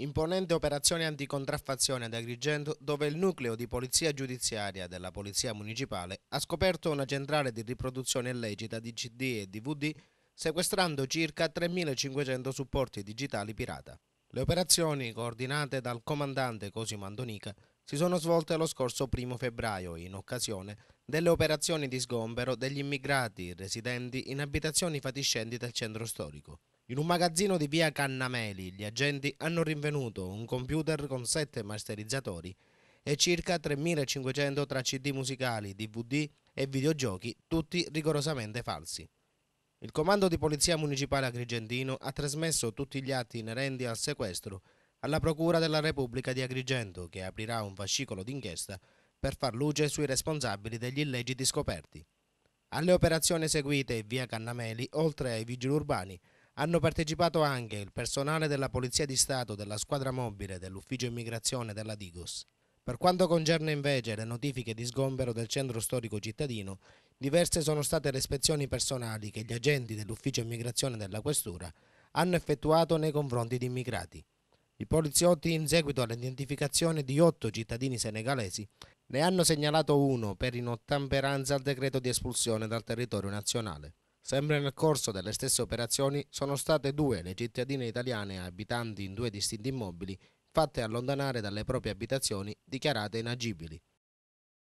Imponente operazione anticontraffazione ad Agrigento dove il nucleo di polizia giudiziaria della Polizia Municipale ha scoperto una centrale di riproduzione illecita di CD e DVD sequestrando circa 3.500 supporti digitali pirata. Le operazioni, coordinate dal comandante Cosimo Antonica, si sono svolte lo scorso 1 febbraio in occasione delle operazioni di sgombero degli immigrati residenti in abitazioni fatiscenti del centro storico. In un magazzino di via Cannameli gli agenti hanno rinvenuto un computer con sette masterizzatori e circa 3.500 tra CD musicali, DVD e videogiochi, tutti rigorosamente falsi. Il comando di polizia municipale agrigentino ha trasmesso tutti gli atti inerenti al sequestro alla Procura della Repubblica di Agrigento che aprirà un fascicolo d'inchiesta per far luce sui responsabili degli illeciti scoperti. Alle operazioni eseguite via Cannameli, oltre ai vigili urbani, hanno partecipato anche il personale della Polizia di Stato, della squadra mobile, dell'ufficio immigrazione della Digos. Per quanto concerne invece le notifiche di sgombero del centro storico cittadino, diverse sono state le ispezioni personali che gli agenti dell'ufficio immigrazione della Questura hanno effettuato nei confronti di immigrati. I poliziotti, in seguito all'identificazione di otto cittadini senegalesi, ne hanno segnalato uno per inottemperanza al decreto di espulsione dal territorio nazionale. Sempre nel corso delle stesse operazioni sono state due le cittadine italiane abitanti in due distinti immobili fatte allontanare dalle proprie abitazioni dichiarate inagibili.